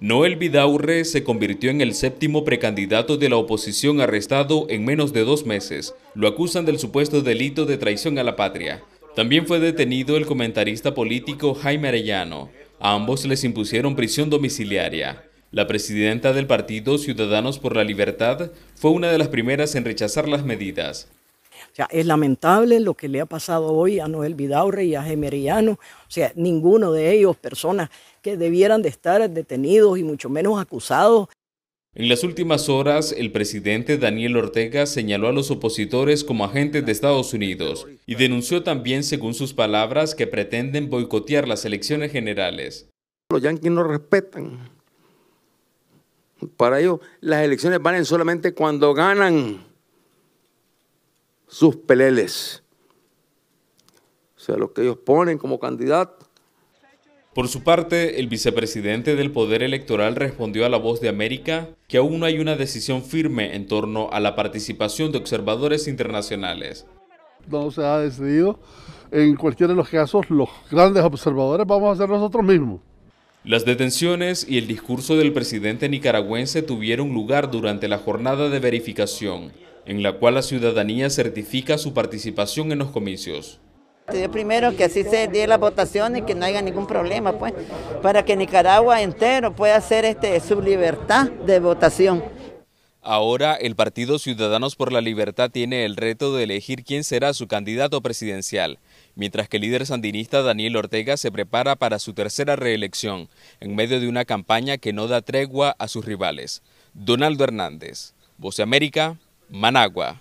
Noel Vidaurre se convirtió en el séptimo precandidato de la oposición arrestado en menos de dos meses. Lo acusan del supuesto delito de traición a la patria. También fue detenido el comentarista político Jaime Arellano. A ambos les impusieron prisión domiciliaria. La presidenta del partido Ciudadanos por la Libertad fue una de las primeras en rechazar las medidas. O sea, es lamentable lo que le ha pasado hoy a Noel Vidaurre y a Gemeriano. O sea, ninguno de ellos, personas que debieran de estar detenidos y mucho menos acusados. En las últimas horas, el presidente Daniel Ortega señaló a los opositores como agentes de Estados Unidos y denunció también, según sus palabras, que pretenden boicotear las elecciones generales. Los yanquis no respetan. Para ellos, las elecciones valen solamente cuando ganan sus peleles. O sea, lo que ellos ponen como candidato. Por su parte, el vicepresidente del Poder Electoral respondió a La Voz de América que aún no hay una decisión firme en torno a la participación de observadores internacionales. No se ha decidido. En cualquiera de los casos, los grandes observadores vamos a ser nosotros mismos. Las detenciones y el discurso del presidente nicaragüense tuvieron lugar durante la jornada de verificación, en la cual la ciudadanía certifica su participación en los comicios. primero que así se dé la votación y que no haya ningún problema, pues, para que Nicaragua entero pueda hacer este, su libertad de votación. Ahora el Partido Ciudadanos por la Libertad tiene el reto de elegir quién será su candidato presidencial, mientras que el líder sandinista Daniel Ortega se prepara para su tercera reelección, en medio de una campaña que no da tregua a sus rivales. Donaldo Hernández, Voce América, Managua